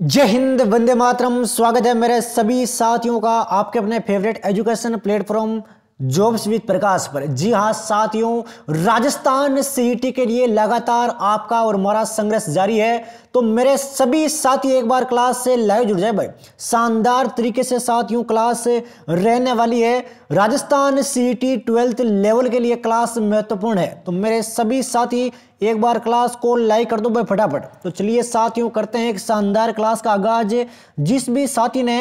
जय हिंद वंदे मातरम स्वागत है मेरे सभी साथियों का आपके अपने favourite education platform jobs with Prakash पर जी हाँ साथियों राजस्थान सीईटी के लिए लगातार आपका और हमारा संघर्ष जारी है तो मेरे सभी साथी एक बार क्लास से लाइव जुड़ जाए भाई शानदार तरीके से साथियों क्लास रहने वाली है राजस्थान सीईटी ट्वेल्थ लेवल के लिए क्लास महत्वपूर्ण है तो मेरे सभी साथी एक बार क्लास को लाइक कर दो भाई फटाफट तो चलिए साथियों करते हैं एक शानदार क्लास का आगाज जिस भी साथी ने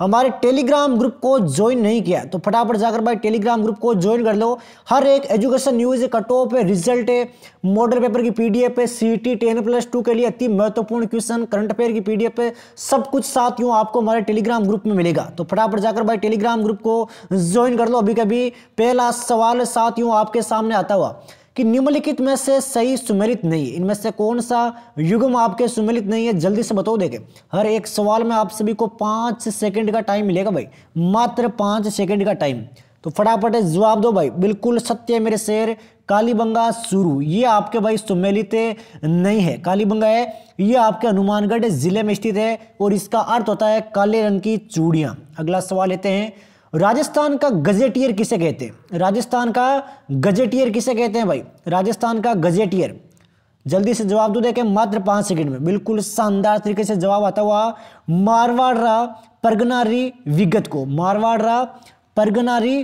हमारे टेलीग्राम ग्रुप को ज्वाइन नहीं किया तो फटाफट जाकर भाई टेलीग्राम ग्रुप को ज्वाइन कर लो हर एक एजुकेशन न्यूज कट ऑफ है रिजल्ट है मॉडल पेपर की पीडीएफ है C T ten plus two के लिए अति महत्वपूर्ण क्वेश्चन करंट अफेयर की पीडीएफ है सब कुछ साथियों आपको हमारे टेलीग्राम ग्रुप में मिलेगा तो फटाफट जाकर भाई टेलीग्राम ग्रुप को ज्वाइन कर लो अभी कभी पहला सवाल साथियों आपके सामने आता हुआ कि निम्नलिखित में से सही सुमेलित नहीं है इनमें से कौन सा युग्म आपके सुमेलित नहीं है जल्दी से बताओ देखे हर एक सवाल में आप सभी को पांच सेकंड का टाइम मिलेगा भाई मात्र पांच सेकंड का टाइम तो फटाफट जवाब दो भाई बिल्कुल सत्य है मेरे शेर कालीबंगा शुरू ये आपके भाई सुमेलित नहीं है कालीबंगा है ये आपके हनुमानगढ़ जिले में स्थित है और इसका अर्थ होता है काले रंग की चूड़ियां अगला सवाल लेते हैं राजस्थान का गजेटियर किसे कहते हैं राजस्थान का गजेटियर किसे कहते हैं भाई राजस्थान का गजेटियर जल्दी से जवाब दो तो देखें मात्र पांच सेकंड में बिल्कुल शानदार तरीके से जवाब आता हुआ रा परगनारी विगत को रा परगनारी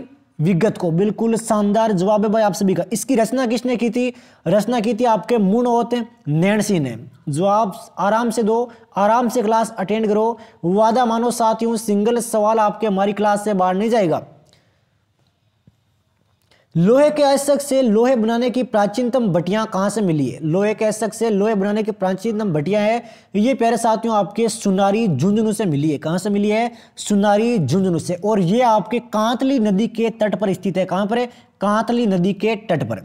विगत को बिल्कुल शानदार जवाब है भाई आप सभी का इसकी रचना किसने की थी रचना की थी आपके मुन होते नैणसी ने जवाब आराम से दो आराम से क्लास अटेंड करो वादा मानो साथियों सिंगल सवाल आपके हमारी क्लास से बाहर नहीं जाएगा लोहे के अशक से लोहे बनाने की प्राचीनतम बटियां कहाँ से मिली है लोहे के अशक से लोहे बनाने की प्राचीनतम बटियां है ये प्यारे साथियों आपके सुनारी झुंझुनू से मिली है कहाँ से मिली है सुनारी झुंझुनू से और ये आपके कांतली नदी के तट पर स्थित है कहाँ पर है कांतली नदी के तट पर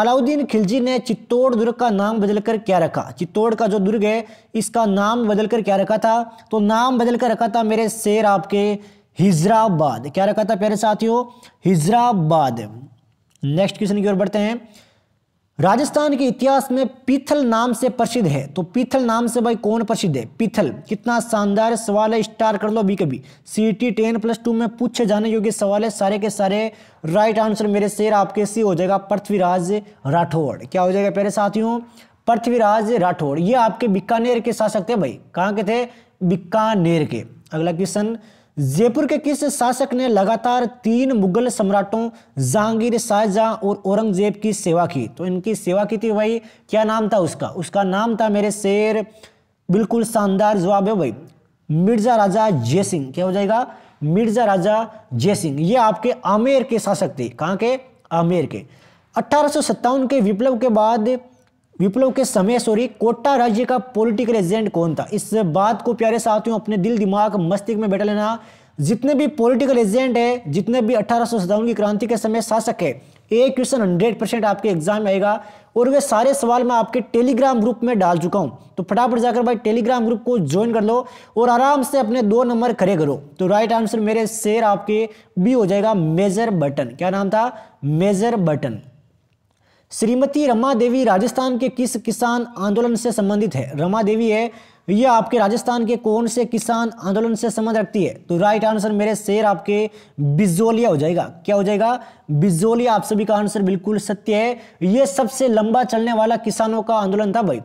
अलाउद्दीन खिलजी ने चित्तौड़ दुर्ग का नाम बदलकर क्या रखा चित्तौड़ का जो दुर्ग है इसका नाम बदलकर क्या रखा था तो नाम बदलकर रखा था मेरे शेर आपके हिजराबाद क्या रखा था प्यारे साथियों हिजराबाद नेक्स्ट क्वेश्चन की ओर बढ़ते हैं राजस्थान के इतिहास में पीथल नाम से प्रसिद्ध है तो पीथल नाम से भाई कौन प्रसिद्ध है पीथल कितना शानदार सवाल है स्टार कर लो अभी कभी C T ten plus two में पूछे जाने योग्य सवाल है सारे के सारे राइट आंसर मेरे शेर आपके सी हो जाएगा पृथ्वीराज राठौड़ क्या हो जाएगा पहले साथियों पृथ्वीराज राठौड़ ये आपके बीकानेर के शासक थे भाई कहाँ के थे बीकानेर के अगला क्वेश्चन जयपुर के किस शासक ने लगातार तीन मुगल सम्राटों जहांगीर शाहजहां और औरंगजेब की सेवा की तो इनकी सेवा की थी भाई क्या नाम था उसका उसका नाम था मेरे शेर बिल्कुल शानदार जवाब है भाई मिर्जा राजा जय सिंह क्या हो जाएगा मिर्जा राजा जय सिंह ये आपके आमेर के शासक थे कहाँ के आमेर के अठारह के विप्लव के बाद विप्लव के समय सॉरी कोटा राज्य का पॉलिटिकल एजेंट कौन था इस बात को प्यारे साथियों अपने दिल दिमाग मस्तिष्क में बैठा लेना जितने भी पॉलिटिकल एजेंट है जितने भी अठारह की क्रांति के समय शासक है एक क्वेश्चन हंड्रेड परसेंट आपके एग्जाम में आएगा और वे सारे सवाल मैं आपके टेलीग्राम ग्रुप में डाल चुका हूँ तो फटाफट जाकर भाई टेलीग्राम ग्रुप को ज्वाइन कर लो और आराम से अपने दो नंबर खड़े करो तो राइट आंसर मेरे शेयर आपके भी हो जाएगा मेजर बटन क्या नाम था मेजर बटन श्रीमती रमा देवी राजस्थान के किस किसान आंदोलन से संबंधित है रमा देवी है यह आपके राजस्थान के कौन से किसान आंदोलन से संबंध रखती है तो राइट आंसर मेरे शेर आपके बिजोलिया हो जाएगा क्या हो जाएगा बिजोलिया आप सभी का आंसर बिल्कुल सत्य है यह सबसे लंबा चलने वाला किसानों का आंदोलन था भाई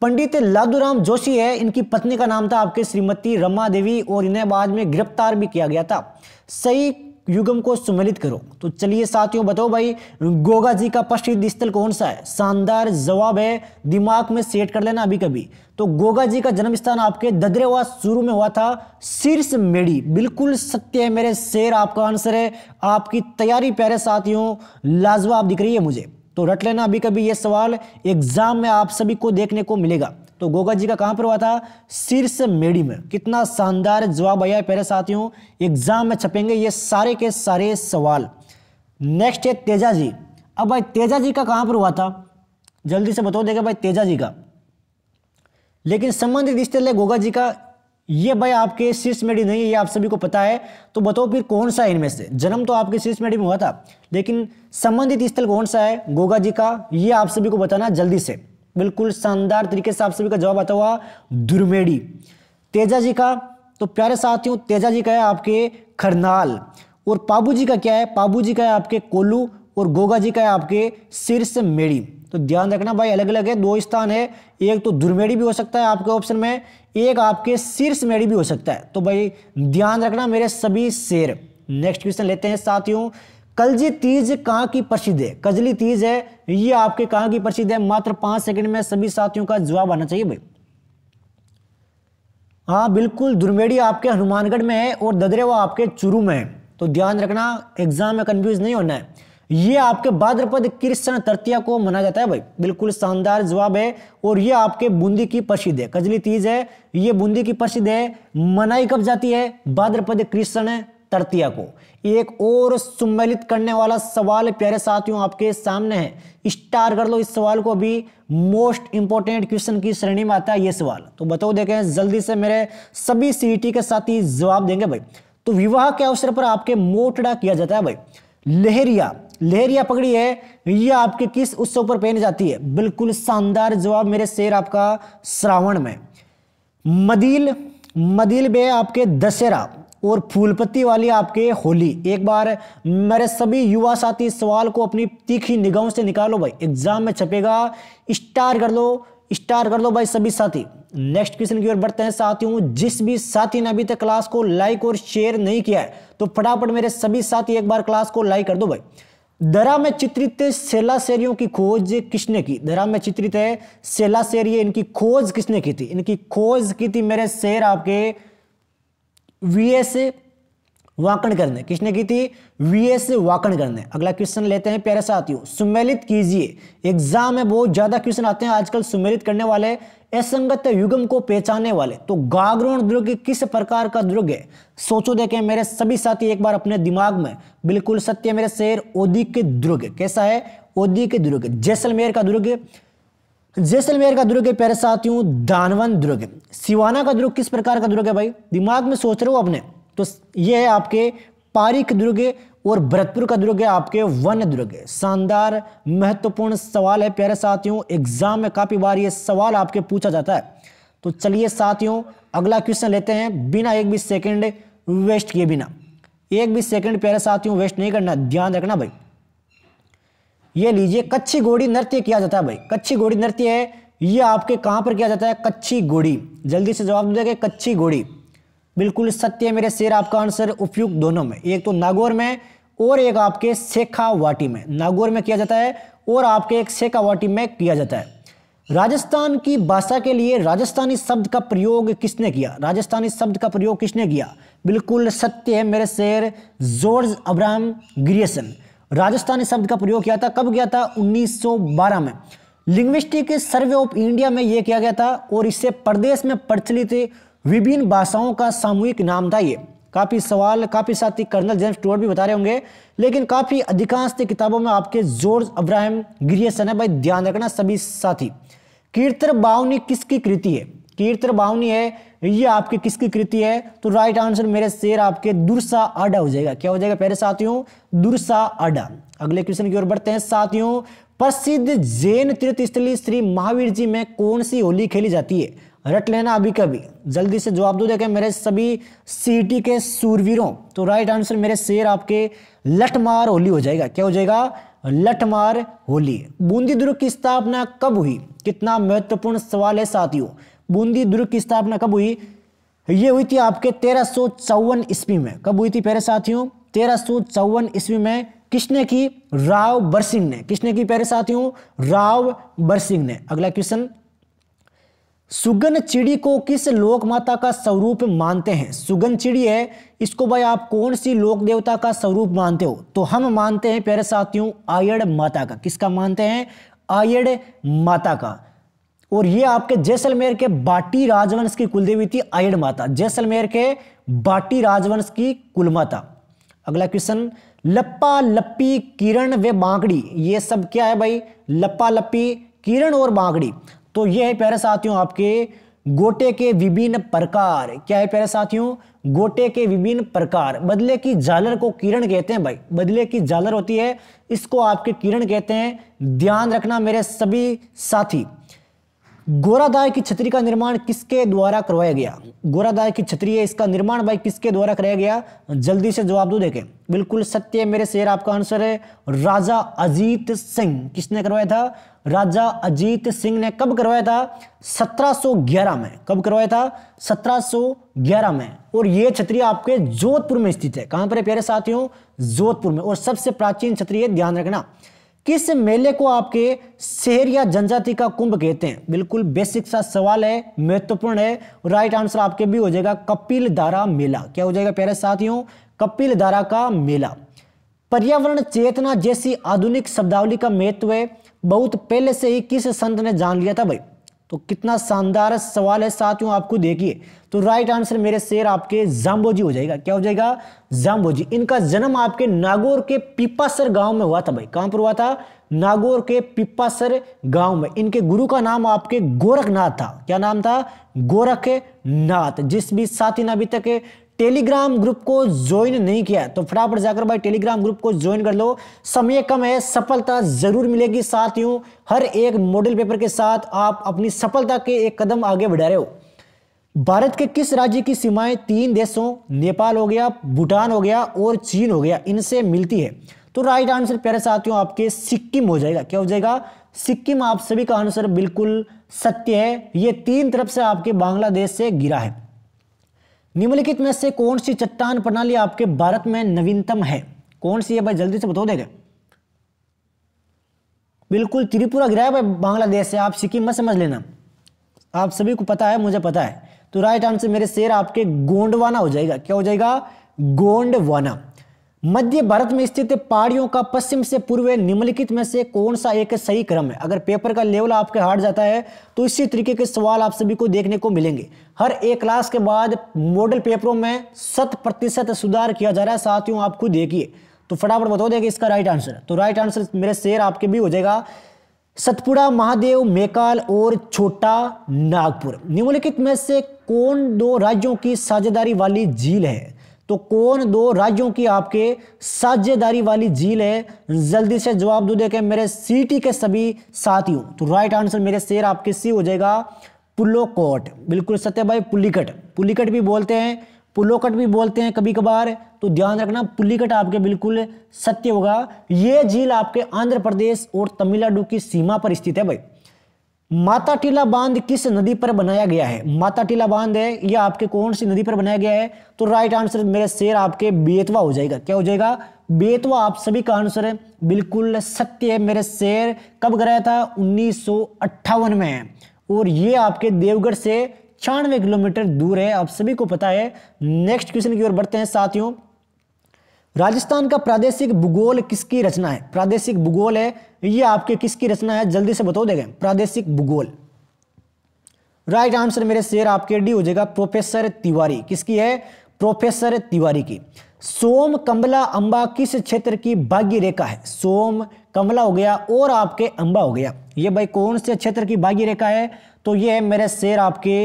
पंडित लादूराम जोशी है इनकी पत्नी का नाम था आपके श्रीमती रमा देवी और इन्हें बाद में गिरफ्तार भी किया गया था सही युगम को सुमेलित करो तो चलिए साथियों बताओ भाई गोगा जी का प्रसिद्ध स्थल कौन सा है शानदार जवाब है दिमाग में सेट कर लेना अभी कभी तो गोगा जी का जन्म स्थान आपके ददरेवा शुरू में हुआ था शीर्ष मेड़ी बिल्कुल सत्य है मेरे शेर आपका आंसर है आपकी तैयारी प्यारे साथियों लाजवाब दिख रही है मुझे तो रट लेना अभी कभी ये सवाल एग्जाम में आप सभी को देखने को मिलेगा तो गोगा जी का कहां पर हुआ था शीर्ष मेड़ी में कितना शानदार जवाब आया पहले साथियों एग्जाम में छपेंगे ये सारे के सारे सवाल नेक्स्ट है तेजा जी अब भाई तेजा जी का कहां पर हुआ था जल्दी से बताओ देगा भाई तेजा जी का लेकिन संबंधित रिश्ते ले गोगा जी का ये भाई आपके शीर्ष मेडी नहीं है ये आप सभी को पता है तो बताओ फिर कौन सा है इनमें से जन्म तो आपके शीर्ष मेडी में हुआ था लेकिन संबंधित स्थल कौन सा है गोगा जी का ये आप सभी को बताना जल्दी से बिल्कुल शानदार तरीके से आप सभी का जवाब आता हुआ दुर्मेड़ी तेजा जी का तो प्यारे साथियों तेजा जी का है आपके खरनाल और पाबू जी का क्या है पाबू जी का है आपके कोलू और गोगा जी का है आपके सिर से मेड़ी तो ध्यान रखना भाई अलग अलग है दो स्थान है एक तो दुर्मेड़ी भी हो सकता है आपके ऑप्शन में एक आपके शीर्ष मेड़ी भी हो सकता है तो भाई ध्यान रखना मेरे सभी शेर नेक्स्ट क्वेश्चन लेते हैं साथियों कलजी तीज कहाँ की प्रसिद्ध है कजली तीज है ये आपके कहाँ की प्रसिद्ध है मात्र पांच सेकंड में सभी साथियों का जवाब आना चाहिए भाई हाँ बिल्कुल दुर्मेड़ी आपके हनुमानगढ़ में है और ददरेवा आपके चुरू में है तो ध्यान रखना एग्जाम में कंफ्यूज नहीं होना है ये आपके भाद्रपद कृष्ण तृतीया को मनाया जाता है भाई बिल्कुल शानदार जवाब है और ये आपके बूंदी की प्रसिद्ध है कजली तीज है ये बूंदी की प्रसिद्ध है मनाई कब जाती है भाद्रपद कृष्ण तृतीया को एक और सम्मिलित करने वाला सवाल प्यारे साथियों आपके सामने है स्टार कर लो इस सवाल को अभी मोस्ट इंपॉर्टेंट क्वेश्चन की श्रेणी में आता है ये सवाल तो बताओ देखें जल्दी से मेरे सभी सीईटी e के साथी जवाब देंगे भाई तो विवाह के अवसर पर आपके मोटड़ा किया जाता है भाई लहरिया लहरिया पकड़ी है यह आपके किस उत्सव पर पहनी जाती है बिल्कुल शानदार जवाब मेरे शेर आपका श्रावण में मदील मदील बे आपके दशहरा और फूलपत्ती वाली आपके होली एक बार मेरे सभी युवा साथी सवाल को अपनी तीखी निगाहों से निकालो भाई एग्जाम में छपेगा स्टार कर लो स्टार कर लो भाई सभी साथी नेक्स्ट क्वेश्चन की ओर बढ़ते हैं साथियों जिस भी साथी ने अभी तक क्लास को लाइक और शेयर नहीं किया है तो फटाफट मेरे सभी साथी एक बार क्लास को लाइक कर दो भाई दरा में चित्रित सेला शेरियों की खोज किसने की दरा में चित्रित है सेला शेरिय इनकी खोज किसने की थी इनकी खोज की थी मेरे शेर आपके वीएस वाकण करने किसने की थी वीएस वाकण करने अगला क्वेश्चन लेते हैं प्यारे साथियों सुमेलित कीजिए एग्जाम में बहुत ज्यादा क्वेश्चन आते हैं आजकल सुमेलित करने वाले असंगत युगम को पहचानने वाले तो गागरोण दुर्ग किस प्रकार का दुर्ग है सोचो देखें मेरे सभी साथी एक बार अपने दिमाग में बिल्कुल सत्य मेरे शेर ओदी के दुर्ग कैसा है ओदी के दुर्ग जैसलमेर का दुर्ग जैसलमेर का दुर्ग है प्यारे साथियों दानवन दुर्ग सिवाना का दुर्ग किस प्रकार का दुर्ग है भाई दिमाग में सोच रहे हो अपने तो ये है आपके पारिक दुर्ग और भरतपुर का दुर्ग है आपके वन दुर्ग शानदार महत्वपूर्ण सवाल है प्यारे साथियों एग्जाम में काफी बार ये सवाल आपके पूछा जाता है तो चलिए साथियों अगला क्वेश्चन लेते हैं बिना एक भी सेकेंड वेस्ट किए बिना एक भी सेकेंड प्यारे साथियों वेस्ट नहीं करना ध्यान रखना भाई ये लीजिए कच्ची घोड़ी नृत्य किया जाता है भाई कच्ची घोड़ी नृत्य है ये आपके कहाँ पर किया जाता है कच्ची घोड़ी जल्दी से जवाब देंगे कच्ची घोड़ी बिल्कुल सत्य है मेरे शेर आपका आंसर उपयुक्त दोनों में एक तो नागौर में और एक आपके शेखावाटी में नागौर में किया जाता है और आपके एक शेखावाटी में किया जाता है राजस्थान की भाषा के लिए राजस्थानी शब्द का प्रयोग किसने किया राजस्थानी शब्द का प्रयोग किसने किया बिल्कुल सत्य है मेरे शेर जॉर्ज अब्राहम ग्रियसन राजस्थानी शब्द का प्रयोग किया था कब किया था 1912 में लिंग्विस्टिक सर्वे ऑफ इंडिया में यह किया गया था और इससे प्रदेश में प्रचलित विभिन्न भाषाओं का सामूहिक नाम था ये काफ़ी सवाल काफ़ी साथी कर्नल जेम्स टूअर भी बता रहे होंगे लेकिन काफ़ी अधिकांश किताबों में आपके जॉर्ज अब्राहम गिरियसन है भाई ध्यान रखना सभी साथी कीर्तन बावनी किसकी कृति है कीर्तन भावनी है ये आपकी किसकी कृति है तो राइट आंसर मेरे शेर आपके दुर्सा आडा हो जाएगा क्या हो जाएगा पहले साथियों दुर्सा आडा अगले क्वेश्चन की ओर बढ़ते हैं साथियों प्रसिद्ध जैन तीर्थ स्थली श्री महावीर जी में कौन सी होली खेली जाती है रट लेना अभी कभी जल्दी से जवाब दो देखे मेरे सभी सीटी के सूरवीरों तो राइट आंसर मेरे शेर आपके लठमार होली हो जाएगा क्या हो जाएगा लठमार होली बूंदी दुर्ग की स्थापना कब हुई कितना महत्वपूर्ण सवाल है साथियों बूंदी दुर्ग की स्थापना कब हुई ये हुई थी आपके तेरह सौ चौवन ईस्वी में कब हुई थी पहले साथियों तेरह सौ चौवन ईस्वी में किसने की राव बरसिंह ने किसने की पहले साथियों राव बरसिंह ने अगला क्वेश्चन सुगन चिड़ी को किस लोक माता का स्वरूप मानते हैं सुगन चिड़ी है इसको भाई आप कौन सी लोक देवता का स्वरूप मानते हो तो हम मानते हैं प्यारे साथियों आयड़ माता का किसका मानते हैं आयड़ माता का और ये आपके जैसलमेर के बाटी राजवंश की कुलदेवी थी आयड माता जैसलमेर के बाटी राजवंश की कुलमाता अगला क्वेश्चन लप्पा लप्पी किरण व बांकड़ी ये सब क्या है भाई लप्पा लप्पी किरण और बांकड़ी तो ये है प्यारे साथियों आपके गोटे के विभिन्न प्रकार क्या है प्यारे साथियों गोटे के विभिन्न प्रकार बदले की जालर को किरण कहते हैं भाई बदले की जालर होती है इसको आपके किरण कहते हैं ध्यान रखना मेरे सभी साथी गोरादाय की छतरी का निर्माण किसके द्वारा करवाया गया गोरादाय की छतरी है इसका निर्माण भाई किसके द्वारा कराया गया जल्दी से जवाब दो देखें बिल्कुल सत्य मेरे शेर आपका आंसर है राजा अजीत सिंह किसने करवाया था राजा अजीत सिंह ने कब करवाया था 1711 में कब करवाया था 1711 में और यह छतरी आपके जोधपुर में स्थित है कहां पर है प्यारे साथियों जोधपुर में और सबसे प्राचीन छतरी है ध्यान रखना किस मेले को आपके शहर या जनजाति का कुंभ कहते हैं बिल्कुल बेसिक सा सवाल है महत्वपूर्ण है राइट आंसर आपके भी हो जाएगा कपिल धारा मेला क्या हो जाएगा प्यारे साथियों कपिल धारा का मेला पर्यावरण चेतना जैसी आधुनिक शब्दावली का महत्व है बहुत पहले से ही किस संत ने जान लिया था भाई तो कितना शानदार सवाल है साथियों आपको देखिए तो राइट आंसर मेरे शेर आपके जाम्बोजी हो जाएगा क्या हो जाएगा जाम्बोजी इनका जन्म आपके नागौर के पिपासर गांव में हुआ था भाई कहां पर हुआ था नागौर के पिपासर गांव में इनके गुरु का नाम आपके गोरखनाथ था क्या नाम था गोरखनाथ जिस भी साथी ने अभी तक टेलीग्राम ग्रुप को ज्वाइन नहीं किया तो फटाफट जाकर भाई टेलीग्राम ग्रुप को ज्वाइन कर लो समय कम है सफलता जरूर मिलेगी साथ ही हर एक मॉडल पेपर के साथ आप अपनी सफलता के एक कदम आगे बढ़ा रहे हो भारत के किस राज्य की सीमाएं तीन देशों नेपाल हो गया भूटान हो गया और चीन हो गया इनसे मिलती है तो राइट आंसर प्यारे साथियों आपके सिक्किम हो जाएगा क्या हो जाएगा सिक्किम आप सभी का आंसर बिल्कुल सत्य है ये तीन तरफ से आपके बांग्लादेश से गिरा है निम्नलिखित में से कौन सी चट्टान प्रणाली आपके भारत में नवीनतम है कौन सी है भाई जल्दी से बता देगा बिल्कुल त्रिपुरा गिराया भाई बांग्लादेश से आप सिक्किम मत समझ लेना आप सभी को पता है मुझे पता है तो राइट आंसर मेरे शेर आपके गोंडवाना हो जाएगा क्या हो जाएगा गोंडवाना मध्य भारत में स्थित पहाड़ियों का पश्चिम से पूर्व निम्नलिखित में से कौन सा एक सही क्रम है अगर पेपर का लेवल आपके हार्ड जाता है तो इसी तरीके के सवाल आप सभी को देखने को मिलेंगे हर एक क्लास के बाद मॉडल पेपरों में शत प्रतिशत सुधार किया जा रहा है साथियों आपको देखिए तो फटाफट बता देगा इसका राइट आंसर तो राइट आंसर मेरे शेयर आपके भी हो जाएगा सतपुड़ा महादेव मेकाल और छोटा नागपुर निम्नलिखित में से कौन दो राज्यों की साझेदारी वाली झील है तो कौन दो राज्यों की आपके साझेदारी वाली झील है जल्दी से जवाब दो देखें मेरे सीटी के सभी साथियों तो राइट आंसर मेरे शेर आपके सी हो जाएगा पुलोकोट बिल्कुल सत्य भाई पुलिकट पुलिकट भी बोलते हैं पुलोकट भी बोलते हैं कभी कभार तो ध्यान रखना पुलिकट आपके बिल्कुल सत्य होगा ये झील आपके आंध्र प्रदेश और तमिलनाडु की सीमा पर स्थित है भाई माता टीला बांध किस नदी पर बनाया गया है माता टीला बांध है यह आपके कौन सी नदी पर बनाया गया है तो राइट आंसर मेरे शेर आपके बेतवा हो जाएगा क्या हो जाएगा बेतवा आप सभी का आंसर है बिल्कुल सत्य है मेरे शेर कब गया था उन्नीस में और ये आपके देवगढ़ से छियानवे किलोमीटर दूर है आप सभी को पता है नेक्स्ट क्वेश्चन की ओर बढ़ते हैं साथियों राजस्थान का प्रादेशिक भूगोल किसकी रचना है प्रादेशिक भूगोल है ये आपके किसकी रचना है जल्दी से बताओ देखें प्रादेशिक भूगोल राइट आंसर मेरे शेर आपके डी हो जाएगा प्रोफेसर तिवारी किसकी है प्रोफेसर तिवारी की सोम कमला अंबा किस क्षेत्र की भाग्य रेखा है सोम कमला हो गया और आपके अंबा हो गया ये भाई कौन से क्षेत्र की भाग्य रेखा है तो ये है मेरे शेर आपके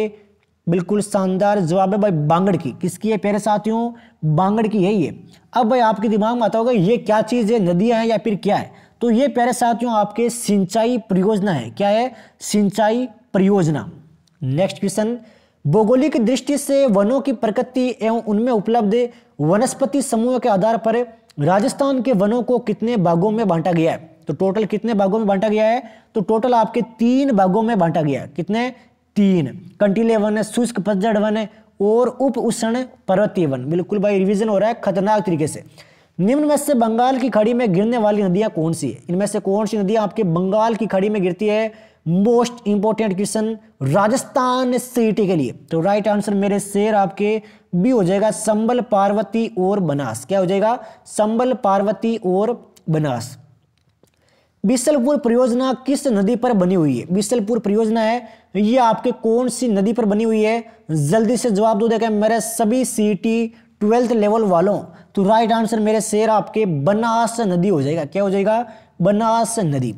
बिल्कुल शानदार जवाब है भाई बांगड़ की किसकी है प्यारे साथियों बांगड़ की है है अब भाई आपके दिमाग में आता होगा ये क्या चीज़ है नदियाँ हैं या फिर क्या है तो ये प्यारे साथियों आपके सिंचाई परियोजना है क्या है सिंचाई परियोजना नेक्स्ट क्वेश्चन भौगोलिक दृष्टि से वनों की प्रकृति एवं उनमें उपलब्ध वनस्पति समूह के आधार पर राजस्थान के वनों को कितने भागों में बांटा गया है तो टोटल कितने भागों में बांटा गया है तो टोटल आपके तीन भागों में बांटा गया है कितने तीन कंटीले वन है शुष्क पतझड़ वन है और उप उष्ण पर्वतीय वन बिल्कुल भाई रिवीजन हो रहा है खतरनाक तरीके से निम्न में से बंगाल की खड़ी में गिरने वाली नदियां कौन सी है इनमें से कौन सी नदियां आपके बंगाल की खड़ी में गिरती है most important question Rajasthan CET के लिए तो राइट आंसर मेरे शेर आपके बी हो जाएगा संबल पार्वती और बनास क्या हो जाएगा संबल पार्वती और बनास बिसलपुर परियोजना किस नदी पर बनी हुई है बिसलपुर परियोजना है ये आपके कौन सी नदी पर बनी हुई है जल्दी से जवाब दो देखें मेरे सभी सी टी ट्वेल्थ लेवल वालों तो राइट आंसर मेरे शेर आपके बनास नदी हो जाएगा क्या हो जाएगा बनास नदी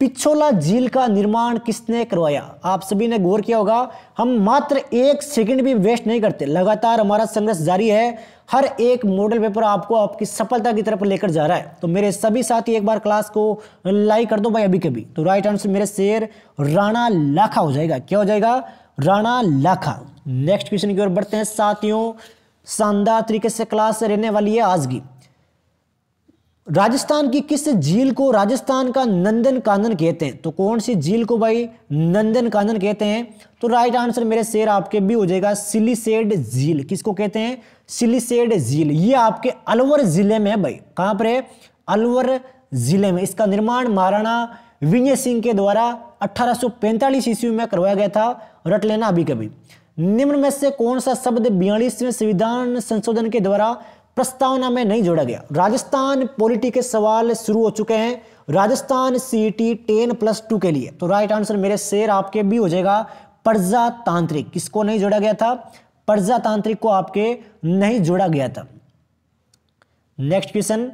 पिछोला झील का निर्माण किसने करवाया आप सभी ने गौर किया होगा हम मात्र एक सेकंड भी वेस्ट नहीं करते लगातार हमारा संघर्ष जारी है हर एक मॉडल पेपर आपको आपकी सफलता की तरफ लेकर जा रहा है तो मेरे सभी साथी एक बार क्लास को लाइक कर दो भाई अभी कभी तो राइट आंसर मेरे शेर राणा लाखा हो जाएगा क्या हो जाएगा राणा लाखा नेक्स्ट क्वेश्चन की ओर बढ़ते हैं साथियों शानदार तरीके से क्लास रहने वाली है आज की राजस्थान की किस झील को राजस्थान का नंदन कानन कहते हैं तो कौन सी झील को भाई नंदन कानन कहते हैं तो राइट आंसर मेरे शेर आपके भी हो जाएगा सिलीसेड झील किसको कहते हैं सिलीसेड झील ये आपके अलवर जिले में है भाई कहां पर है अलवर जिले में इसका निर्माण महाराणा विजय सिंह के द्वारा अठारह ईस्वी में करवाया गया था रट लेना अभी कभी निम्न में से कौन सा शब्द बयालीसवें संविधान संशोधन के द्वारा प्रस्तावना में नहीं जोड़ा गया राजस्थान पॉलिटी के सवाल शुरू हो चुके हैं Rajasthan C T ten plus two के लिए तो राइट आंसर मेरे शेर आपके भी हो जाएगा प्रजातांत्रिक किसको नहीं जोड़ा गया था प्रजातांत्रिक को आपके नहीं जोड़ा गया था नेक्स्ट क्वेश्चन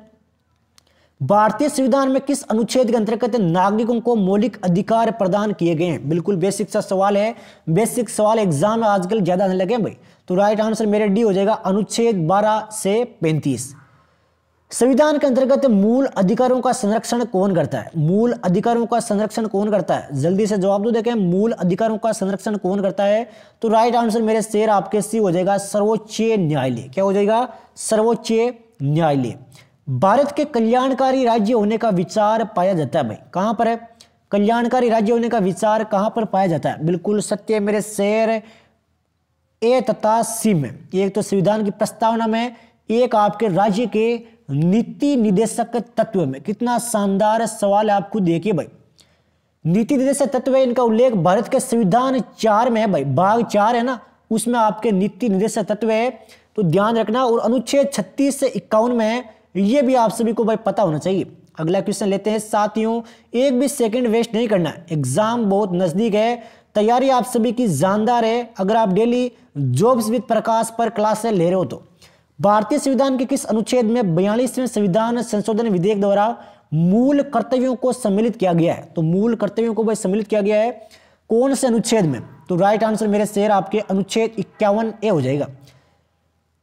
भारतीय संविधान में किस अनुच्छेद के अंतर्गत नागरिकों को मौलिक अधिकार प्रदान किए गए हैं बिल्कुल बेसिक सा सवाल है बेसिक सवाल एग्जाम में आजकल ज्यादा नहीं लगे भाई तो राइट आंसर मेरे डी हो जाएगा अनुच्छेद 12 से 35 संविधान के अंतर्गत मूल अधिकारों का संरक्षण कौन करता है मूल अधिकारों का संरक्षण कौन करता है जल्दी से जवाब दो देखें मूल अधिकारों का संरक्षण कौन करता है तो राइट आंसर मेरे शेर आपके सी हो जाएगा सर्वोच्च न्यायालय क्या हो जाएगा सर्वोच्च न्यायालय भारत के कल्याणकारी राज्य होने का विचार पाया जाता है भाई कहाँ पर है कल्याणकारी राज्य होने का विचार कहाँ पर पाया जाता है बिल्कुल सत्य मेरे शेर ए तथा सी में एक तो संविधान की प्रस्तावना में एक आपके राज्य के नीति निदेशक तत्व में कितना शानदार सवाल है आपको देखिए भाई नीति निदेशक तत्व इनका उल्लेख भारत के संविधान चार में है भाई भाग चार है ना उसमें आपके नीति निदेशक तत्व है तो ध्यान रखना और अनुच्छेद छत्तीस से इक्यावन में है ये भी आप सभी को भाई पता होना चाहिए अगला क्वेश्चन लेते हैं साथियों एक भी सेकंड वेस्ट नहीं करना एग्जाम बहुत नज़दीक है तैयारी आप सभी की जानदार है अगर आप डेली जॉब्स विद प्रकाश पर क्लासें ले रहे हो तो भारतीय संविधान के किस अनुच्छेद में बयालीसवें संविधान संशोधन विधेयक द्वारा मूल कर्तव्यों को सम्मिलित किया गया है तो मूल कर्तव्यों को भाई सम्मिलित किया गया है कौन से अनुच्छेद में तो राइट आंसर मेरे शेर आपके अनुच्छेद इक्यावन ए हो जाएगा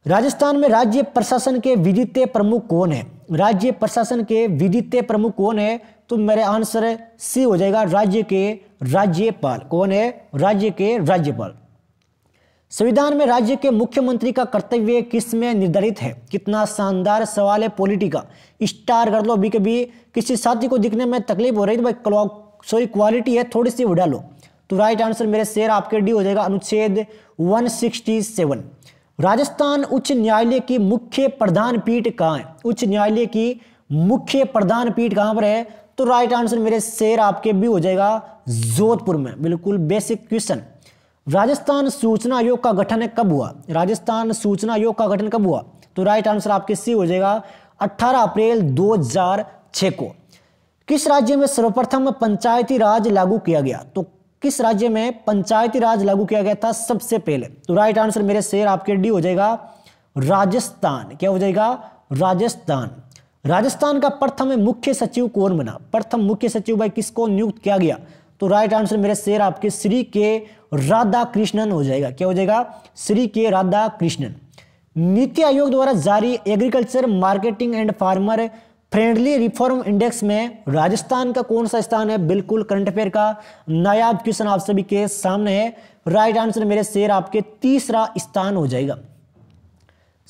राजस्थान में राज्य प्रशासन के विदित प्रमुख कौन है राज्य प्रशासन के विदित प्रमुख कौन है तो मेरे आंसर सी हो जाएगा राज्य के राज्यपाल कौन है राज्य के राज्यपाल संविधान में राज्य के मुख्यमंत्री का कर्तव्य किस में निर्धारित है कितना शानदार सवाल है पॉलिटी का स्टार कर लो अभी कभी किसी साथी को दिखने में तकलीफ हो रही है तो भाई सॉरी क्वालिटी है थोड़ी सी उड़ा लो तो राइट आंसर मेरे शेयर आपके डी हो जाएगा अनुच्छेद 167 राजस्थान उच्च न्यायालय की मुख्य प्रधान पीठ कहाँ है उच्च न्यायालय की मुख्य प्रधान पीठ कहाँ पर है तो राइट आंसर मेरे शेर आपके भी हो जाएगा जोधपुर में बिल्कुल बेसिक क्वेश्चन राजस्थान सूचना आयोग का गठन कब हुआ राजस्थान सूचना आयोग का गठन कब हुआ तो राइट आंसर आपके सी हो जाएगा 18 अप्रैल 2006 को किस राज्य में सर्वप्रथम पंचायती राज लागू किया गया तो किस राज्य में पंचायती राज लागू किया गया था सबसे पहले तो राइट आंसर मेरे शेर आपके डी हो जाएगा राजस्थान क्या हो जाएगा राजस्थान राजस्थान का प्रथम मुख्य सचिव कौन बना प्रथम मुख्य सचिव भाई किसको नियुक्त किया गया तो राइट आंसर मेरे शेर आपके श्री के राधा कृष्णन हो जाएगा क्या हो जाएगा श्री के राधा कृष्णन नीति आयोग द्वारा जारी agriculture marketing and farmer friendly reform index में राजस्थान का कौन सा स्थान है बिल्कुल करंट अफेयर का नायाब क्वेश्चन आप सभी के सामने है राइट आंसर मेरे शेर आपके तीसरा स्थान हो जाएगा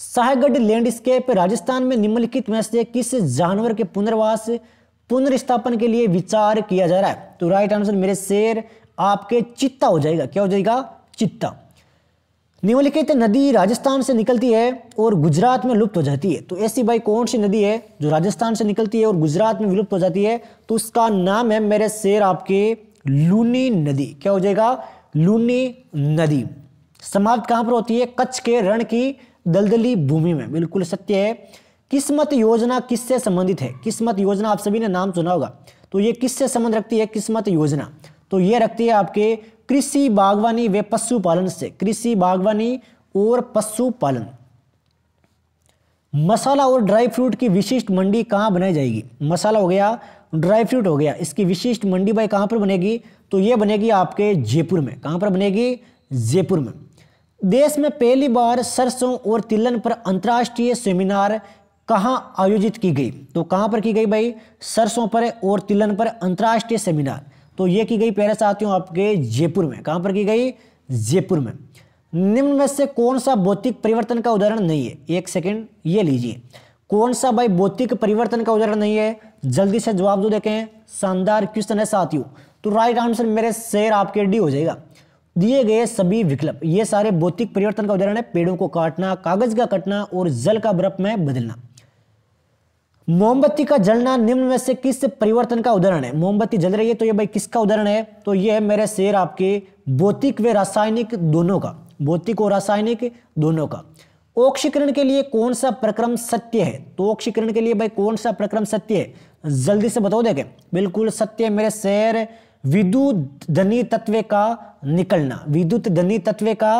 साहेगढ़ लैंडस्केप राजस्थान में निम्नलिखित में से किस जानवर के पुनर्वास पुनर्स्थापन के लिए विचार किया जा रहा है तो राइट आंसर मेरे शेर आपके चित्ता हो जाएगा क्या हो जाएगा चित्ता निम्नलिखित नदी राजस्थान से निकलती है और गुजरात में लुप्त हो जाती है तो ऐसी भाई कौन सी नदी है जो राजस्थान से निकलती है और गुजरात में विलुप्त हो जाती है तो उसका नाम है मेरे शेर आपके लूनी नदी क्या हो जाएगा लूनी नदी समाप्त कहां पर होती है कच्छ के रण की दलदली भूमि में बिल्कुल सत्य है किस्मत योजना किससे संबंधित है किस्मत योजना आप सभी ने नाम सुना होगा तो ये किससे संबंध रखती है किस्मत योजना तो ये रखती है आपके कृषि बागवानी व पशुपालन से कृषि बागवानी और पशुपालन मसाला और ड्राई फ्रूट की विशिष्ट मंडी कहाँ बनाई जाएगी मसाला हो गया ड्राई फ्रूट हो गया इसकी विशिष्ट मंडी भाई कहाँ पर बनेगी तो ये बनेगी आपके जयपुर में कहाँ पर बनेगी जयपुर में देश में पहली बार सरसों और तिलन पर अंतर्राष्ट्रीय सेमिनार कहाँ आयोजित की गई तो कहाँ पर की गई भाई सरसों पर और तिलन पर अंतर्राष्ट्रीय सेमिनार तो ये की गई पहले साथियों आपके जयपुर में कहां पर की गई जयपुर में निम्न में से कौन सा भौतिक परिवर्तन का उदाहरण नहीं है एक सेकेंड ये लीजिए कौन सा भाई भौतिक परिवर्तन का उदाहरण नहीं है जल्दी से जवाब दो देखें शानदार क्वेश्चन है साथियों तो राइट आंसर मेरे शेर आपके डी हो जाएगा दिए गए सभी विकल्प ये सारे भौतिक परिवर्तन का उदाहरण है पेड़ों को काटना कागज का कटना और जल का बर्फ में बदलना मोमबत्ती का जलना निम्न में से किस परिवर्तन का उदाहरण है मोमबत्ती जल रही है तो ये भाई किसका उदाहरण है तो ये है मेरे शेर आपके भौतिक व रासायनिक दोनों का भौतिक और रासायनिक दोनों का ओक्षीकरण के लिए कौन सा प्रक्रम सत्य है तो ओक्षीकरण के लिए भाई कौन सा प्रक्रम सत्य है जल्दी से बताओ देखें बिल्कुल सत्य है मेरे शेर विद्युत धनी तत्व का निकलना विद्युत धनी तत्व का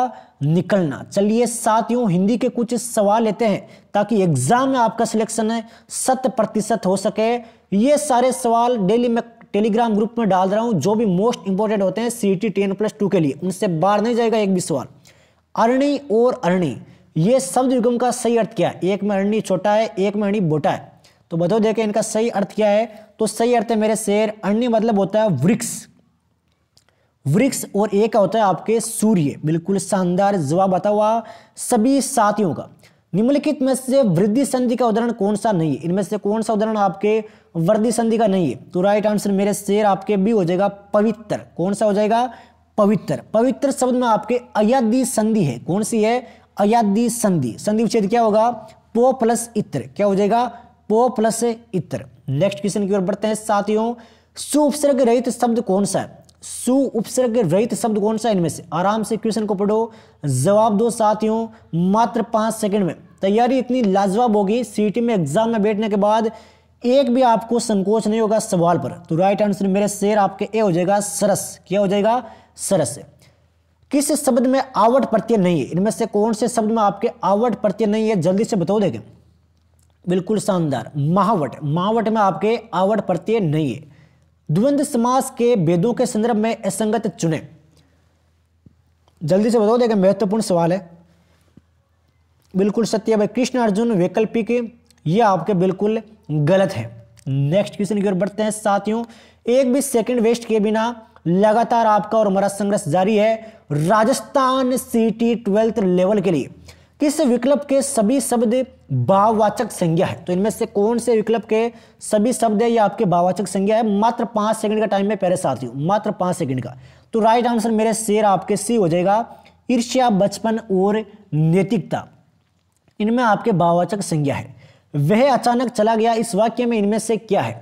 निकलना चलिए साथ यूं हिंदी के कुछ सवाल लेते हैं ताकि एग्जाम में आपका सिलेक्शन है शत प्रतिशत हो सके ये सारे सवाल डेली में टेलीग्राम ग्रुप में डाल रहा हूं जो भी मोस्ट इंपॉर्टेंट होते हैं C T ten plus two के लिए उनसे बाहर नहीं जाएगा एक भी सवाल अरणी और अरणी ये शब्द युगम का सही अर्थ क्या है एक में अरणी छोटा है एक में अरणी बोटा है तो बताओ देखे इनका सही अर्थ क्या है तो सही अर्थ है मेरे शेर अन्य मतलब होता है वृक्ष वृक्ष और एक होता है आपके सूर्य बिल्कुल शानदार जवाब आता हुआ सभी साथियों का निम्नलिखित में से वृद्धि संधि का उदाहरण कौन सा नहीं है इनमें से कौन सा उदाहरण आपके वृद्धि संधि का नहीं है तो राइट आंसर मेरे शेर आपके भी हो जाएगा पवित्र कौन सा हो जाएगा पवित्र पवित्र शब्द में आपके अयादी संधि है कौन सी है अयादी संधि संधि विच्छेद क्या होगा पो प्लस इत्र क्या हो जाएगा पो प्लस इत्र नेक्स्ट क्वेश्चन की ओर बढ़ते हैं साथियों सुउपसर्ग रहित शब्द कौन सा है सुउपसर्ग रहित शब्द कौन सा इनमें से आराम से क्वेश्चन को पढ़ो जवाब दो साथियों मात्र पांच सेकंड में तैयारी इतनी लाजवाब होगी सीटी में एग्जाम में बैठने के बाद एक भी आपको संकोच नहीं होगा सवाल पर तो राइट आंसर मेरे शेर आपके ए हो जाएगा सरस क्या हो जाएगा सरस किस शब्द में आवट प्रत्यय नहीं है इनमें से कौन से शब्द में आपके आवट प्रत्यय नहीं है जल्दी से बताओ देखें बिल्कुल शानदार महावट महावट में आपके आवट प्रत्यय नहीं है द्वंद्व समास के वेदों के संदर्भ में असंगत चुने जल्दी से बताओ देखिए महत्वपूर्ण सवाल है बिल्कुल सत्य भाई कृष्ण अर्जुन वैकल्पिक ये आपके बिल्कुल गलत है नेक्स्ट क्वेश्चन की ओर बढ़ते हैं साथियों एक भी सेकंड वेस्ट के बिना लगातार आपका और हमारा संघर्ष जारी है राजस्थान सिटी ट्वेल्थ लेवल के लिए किस विकल्प के सभी शब्द भाववाचक संज्ञा है तो इनमें से कौन से विकल्प के सभी शब्द है या आपके भाववाचक संज्ञा है मात्र पांच सेकंड का टाइम में पहले साथी हूँ मात्र पांच सेकंड का तो राइट आंसर मेरे शेर आपके सी हो जाएगा ईर्ष्या बचपन और नैतिकता इनमें आपके भाववाचक संज्ञा है वह अचानक चला गया इस वाक्य में इनमें से क्या है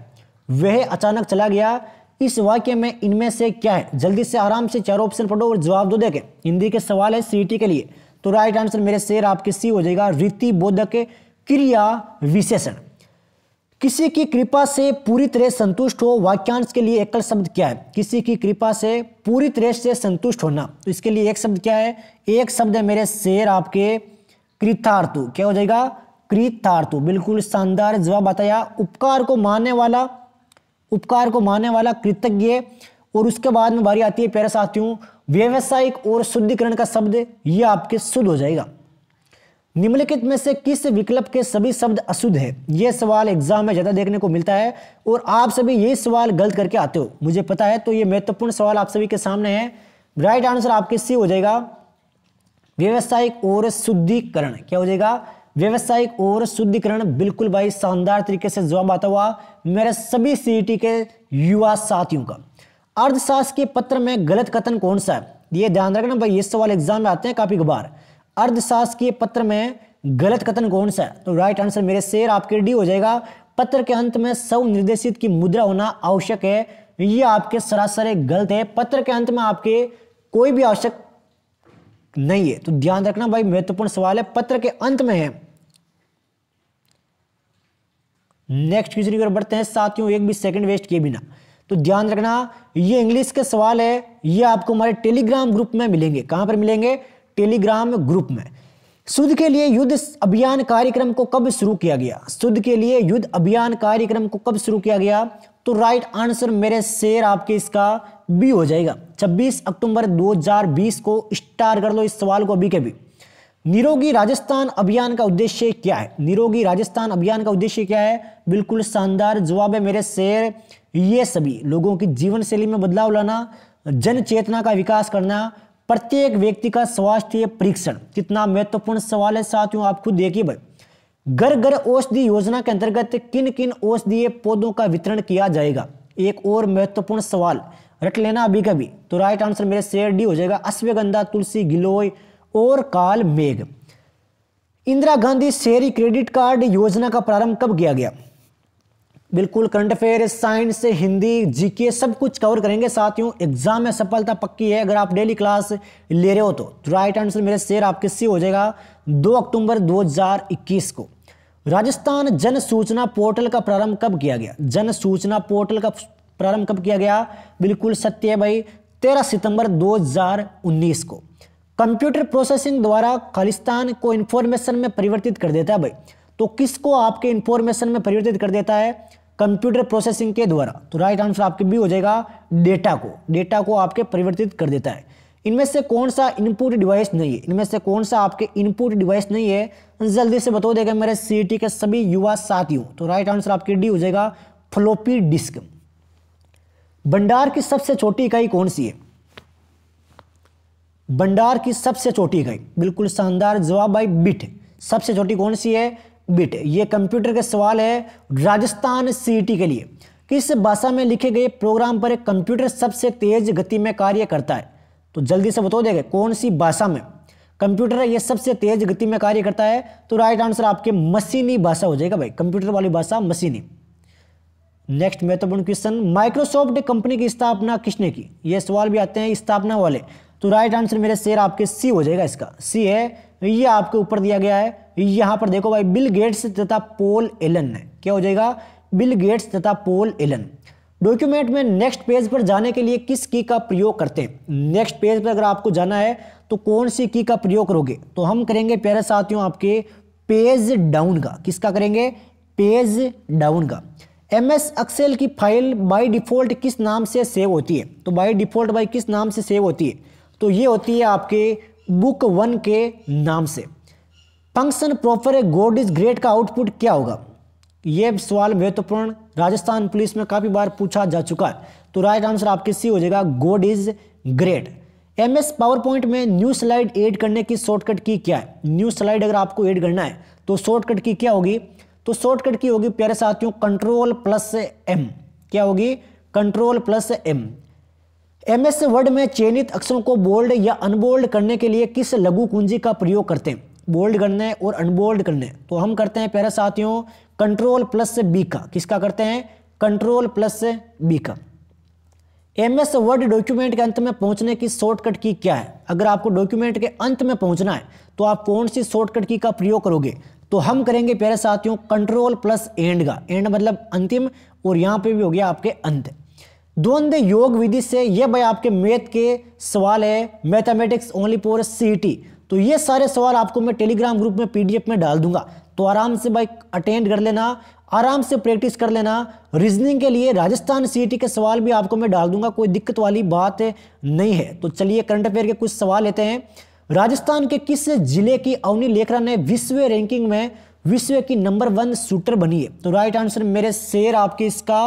वह अचानक चला गया इस वाक्य में इनमें से क्या है जल्दी से आराम से चारों ऑप्शन पढ़ो और जवाब दो देखें हिंदी के सवाल है सीटी के लिए तो राइट आंसर मेरे शेर आपके सी हो जाएगा रीति बोधक क्रिया विशेषण किसी की कृपा से पूरी तरह संतुष्ट हो वाक्यांश के लिए एकल शब्द क्या है किसी की कृपा से पूरी तरह से संतुष्ट होना तो इसके लिए एक शब्द क्या है एक शब्द है मेरे शेर आपके कृतार्थु क्या हो जाएगा कृतार्थु बिल्कुल शानदार जवाब बताया उपकार को मानने वाला उपकार को मानने वाला कृतज्ञ और उसके बाद में बारी आती है प्यारे साथियों व्यवसायिक और शुद्धिकरण का शब्द यह आपके शुद्ध हो जाएगा निम्नलिखित में से किस विकल्प के सभी शब्द अशुद्ध है यह सवाल एग्जाम में ज़्यादा देखने को मिलता है और आप सभी ये सवाल गलत करके आते हो मुझे पता है तो ये महत्वपूर्ण सवाल आप सभी के सामने है राइट आंसर आपके सी हो जाएगा व्यवसायिक और शुद्धिकरण क्या हो जाएगा व्यवसायिक और शुद्धिकरण बिल्कुल भाई शानदार तरीके से जवाब आता हुआ मेरे सभी सीईटी e के युवा साथियों का अर्धशासकीय के पत्र में गलत कथन कौन सा है ये ध्यान रखना भाई ये सवाल एग्जाम में आते हैं काफी बार अर्थशास्त्र के पत्र में गलत कथन कौन सा है तो राइट आंसर मेरे शेर आपके डी हो जाएगा पत्र के अंत में सव निर्देशित की मुद्रा होना आवश्यक है ये आपके सरासर गलत है पत्र के अंत में आपके कोई भी आवश्यक नहीं है तो ध्यान रखना भाई महत्वपूर्ण सवाल है पत्र के अंत में है नेक्स्ट क्वेश्चन की ओर बढ़ते हैं साथियों एक भी सेकंड वेस्ट किए बिना तो ध्यान रखना ये इंग्लिश के सवाल है ये आपको हमारे टेलीग्राम ग्रुप में मिलेंगे कहां पर मिलेंगे टेलीग्राम ग्रुप में शुद्ध के लिए युद्ध अभियान कार्यक्रम को कब शुरू किया गया शुद्ध के लिए युद्ध अभियान कार्यक्रम को कब शुरू किया गया तो राइट आंसर मेरे शेर आपके इसका बी हो जाएगा 26 अक्टूबर 2020 को स्टार कर लो इस सवाल को अभी के भी निरोगी राजस्थान अभियान का उद्देश्य क्या है निरोगी राजस्थान अभियान का उद्देश्य क्या है बिल्कुल शानदार जवाब है मेरे शेर ये सभी लोगों की जीवन शैली में बदलाव लाना जन चेतना का विकास करना प्रत्येक व्यक्ति का स्वास्थ्य परीक्षण कितना महत्वपूर्ण सवाल है साथियों आप खुद देखिए भाई घर घर औषधि योजना के अंतर्गत किन किन औषधीय पौधों का वितरण किया जाएगा एक और महत्वपूर्ण सवाल रट लेना अभी कभी तो राइट आंसर मेरे शेयर डी हो जाएगा अश्वगंधा तुलसी गिलोय और काल मेघ इंदिरा गांधी शहरी क्रेडिट कार्ड योजना का प्रारंभ कब किया गया बिल्कुल current affair science Hindi GK सब कुछ कवर करेंगे साथियों एग्जाम में सफलता पक्की है अगर आप डेली क्लास ले रहे हो तो, राइट आंसर मेरे शेयर आपके सी हो जाएगा 2 अक्टूबर 2021 को राजस्थान जन सूचना पोर्टल का प्रारंभ कब किया गया जन सूचना पोर्टल का प्रारंभ कब किया गया बिल्कुल सत्य है भाई तेरह सितंबर 2019 को कंप्यूटर प्रोसेसिंग द्वारा खालिस्तान को इंफॉर्मेशन में परिवर्तित कर देता है भाई तो किसको आपके इंफॉर्मेशन में परिवर्तित कर देता है कंप्यूटर प्रोसेसिंग के द्वारा तो राइट आंसर आपके भी हो जाएगा डेटा को डेटा को आपके परिवर्तित कर देता है इनमें से कौन सा इनपुट डिवाइस नहीं है इनमें से कौन सा आपके इनपुट डिवाइस नहीं है जल्दी से बता देगा मेरे सी के सभी युवा साथियों तो राइट आंसर आपके डी हो जाएगा फ्लोपी डिस्क भंडार की सबसे छोटी इकाई कौन सी है भंडार की सबसे छोटी इकाई बिल्कुल शानदार जवाब भाई बिट सबसे छोटी कौन सी है बिट ये कंप्यूटर का सवाल है राजस्थान सीटी के लिए किस भाषा में लिखे गए प्रोग्राम पर एक कंप्यूटर सबसे तेज गति में कार्य करता है तो जल्दी से बता देगा कौन सी भाषा में कंप्यूटर ये सबसे तेज गति में कार्य करता है तो राइट आंसर आपके मशीनी भाषा हो जाएगा भाई कंप्यूटर वाली भाषा मशीनी नेक्स्ट महत्वपूर्ण क्वेश्चन माइक्रोसॉफ्ट कंपनी की स्थापना किसने की यह सवाल भी आते हैं स्थापना वाले तो राइट आंसर मेरे शेयर आपके सी हो जाएगा इसका सी है ये आपके ऊपर दिया गया है यहां पर देखो भाई बिल गेट्स तथा पोल एलन है क्या हो जाएगा बिल गेट्स तथा पोल एलन डॉक्यूमेंट में नेक्स्ट पेज पर जाने के लिए किस की का प्रयोग करते हैं नेक्स्ट पेज पर अगर आपको जाना है तो कौन सी की का प्रयोग करोगे तो हम करेंगे प्यारे साथियों आपके पेज डाउन का किसका करेंगे पेज डाउन का एम एस एक्सेल की फाइल बाय डिफ़ॉल्ट किस नाम से सेव होती है तो बाय डिफ़ॉल्ट बाई किस नाम से सेव होती है तो ये होती है आपके बुक वन के नाम से फंक्शन प्रॉपर ए गोड इज ग्रेट का आउटपुट क्या होगा यह सवाल महत्वपूर्ण राजस्थान पुलिस में काफ़ी बार पूछा जा चुका है तो राइट आंसर आपके सी हो जाएगा God is great M S PowerPoint में न्यू स्लाइड एड करने की शॉर्टकट की क्या है न्यू स्लाइड अगर आपको एड करना है तो शॉर्टकट की क्या होगी तो शॉर्टकट की होगी प्यारे साथियों कंट्रोल प्लस एम क्या होगी control plus M M S Word में चयनित अक्षरों को बोल्ड या अनबोल्ड करने के लिए किस लघु कुंजी का प्रयोग करते हैं बोल्ड करने और अनबोल्ड करने तो हम करते हैं प्यारे साथियों कंट्रोल प्लस बी का किसका करते हैं कंट्रोल प्लस बी का एम एस वर्ड डॉक्यूमेंट के अंत में पहुंचने की शॉर्टकट की क्या है अगर आपको डॉक्यूमेंट के अंत में पहुंचना है तो आप कौन सी शॉर्टकट की का प्रयोग करोगे तो हम करेंगे पहले साथियों कंट्रोल प्लस एंड का एंड मतलब अंतिम और यहां पे भी हो गया आपके अंत द्वंद्व योग विधि से ये भाई आपके मैथ के सवाल है मैथमेटिक्स ओनली फॉर सीईटी तो ये सारे सवाल आपको मैं टेलीग्राम ग्रुप में पीडीएफ में डाल दूंगा तो आराम से भाई अटेंड कर लेना आराम से प्रैक्टिस कर लेना रीजनिंग के लिए राजस्थान सीटी के सवाल भी आपको मैं डाल दूंगा कोई दिक्कत वाली बात नहीं है तो चलिए करंट अफेयर के कुछ सवाल लेते हैं राजस्थान के किस जिले की अवनी लेखरा ने विश्व रैंकिंग में विश्व की नंबर वन शूटर बनी है तो राइट आंसर मेरे शेर आपके इसका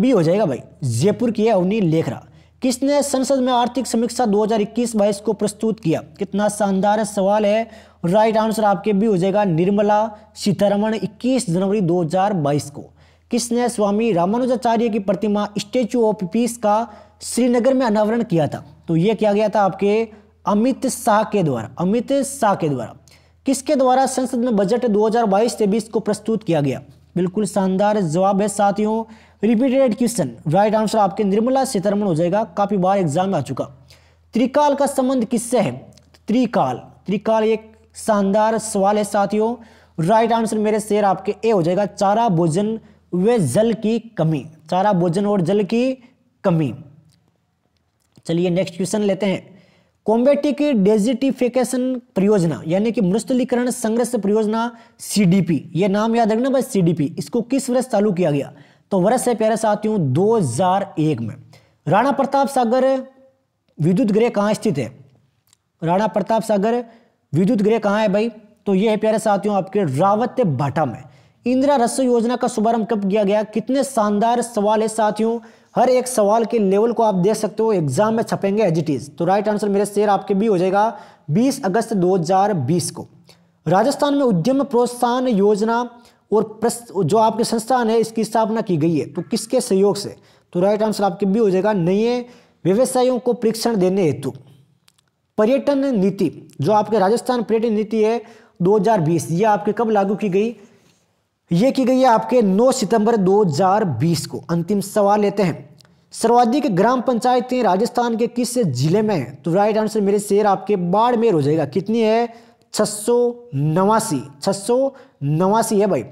बी हो जाएगा भाई जयपुर की है अवनी लेखरा किसने संसद में आर्थिक समीक्षा 2021 हजार को प्रस्तुत किया कितना शानदार सवाल है राइट आंसर आपके भी हो जाएगा निर्मला सीतारमण 21 जनवरी 2022 को किसने स्वामी रामानुजाचार्य की प्रतिमा स्टेचू ऑफ पीस का श्रीनगर में अनावरण किया था तो यह किया गया था आपके अमित शाह के द्वारा अमित शाह के द्वारा किसके द्वारा संसद में बजट 2022 बाईस को प्रस्तुत किया गया बिल्कुल शानदार जवाब है साथियों रिपीटेड क्वेश्चन राइट आंसर आपके निर्मला सीतारमन हो जाएगा काफी बार एग्जाम में आ चुका त्रिकाल का संबंध किससे है त्रिकाल त्रिकाल एक शानदार सवाल है साथियों राइट आंसर मेरे शेर आपके ए हो जाएगा चारा भोजन व जल की कमी चारा भोजन और जल की कमी चलिए नेक्स्ट क्वेश्चन लेते हैं कॉम्बेटिक डेजिटिफिकेशन परियोजना यानी कि मुस्तलीकरण संघर्ष परियोजना सीडीपी ये नाम याद रखना बस सीडीपी इसको किस वर्ष चालू किया गया तो वर्ष है प्यारे साथियों 2001 में राणा प्रताप सागर विद्युत गृह कहाँ स्थित है राणा प्रताप सागर विद्युत गृह कहाँ है भाई तो ये है प्यारे साथियों आपके रावत भाटा में इंदिरा रसोई योजना का शुभारंभ कब किया गया कितने शानदार सवाल है साथियों हर एक सवाल के लेवल को आप देख सकते हो एग्जाम में छपेंगे एज इट इज तो राइट आंसर मेरे शेयर आपके भी हो जाएगा 20 अगस्त 2020 को राजस्थान में उद्यम प्रोत्साहन योजना और जो आपके संस्थान है इसकी स्थापना की गई है तो किसके सहयोग से तो राइट आंसर आपके भी हो जाएगा नए व्यवसायों को परीक्षण देने हेतु पर्यटन नीति जो आपके राजस्थान पर्यटन नीति है 2020 ये आपके कब लागू की गई ये की गई है आपके 9 सितंबर 2020 को अंतिम सवाल लेते हैं सर्वाधिक ग्राम पंचायतें राजस्थान के किस जिले में है तो राइट आंसर मेरे शेर आपके बाड़मेर हो जाएगा कितनी है छः सौ नवासी छः सौ नवासी है भाई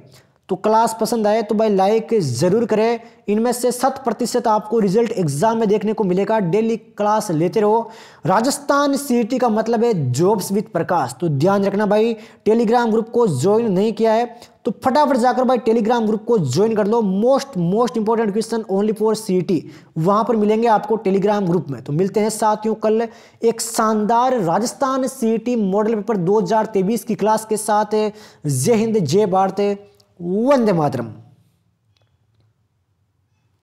तो क्लास पसंद आए तो भाई लाइक ज़रूर करें इनमें से शत प्रतिशत आपको रिजल्ट एग्जाम में देखने को मिलेगा डेली क्लास लेते रहो राजस्थान सीईटी का मतलब है जॉब्स विद प्रकाश तो ध्यान रखना भाई टेलीग्राम ग्रुप को ज्वाइन नहीं किया है तो फटाफट जाकर भाई टेलीग्राम ग्रुप को ज्वाइन कर लो most most important question only for CET वहां पर मिलेंगे आपको टेलीग्राम ग्रुप में तो मिलते हैं साथियों कल एक शानदार राजस्थान सीईटी मॉडल पेपर 2023 की क्लास के साथ जय हिंद जय भारत വന്ദേ മാതരം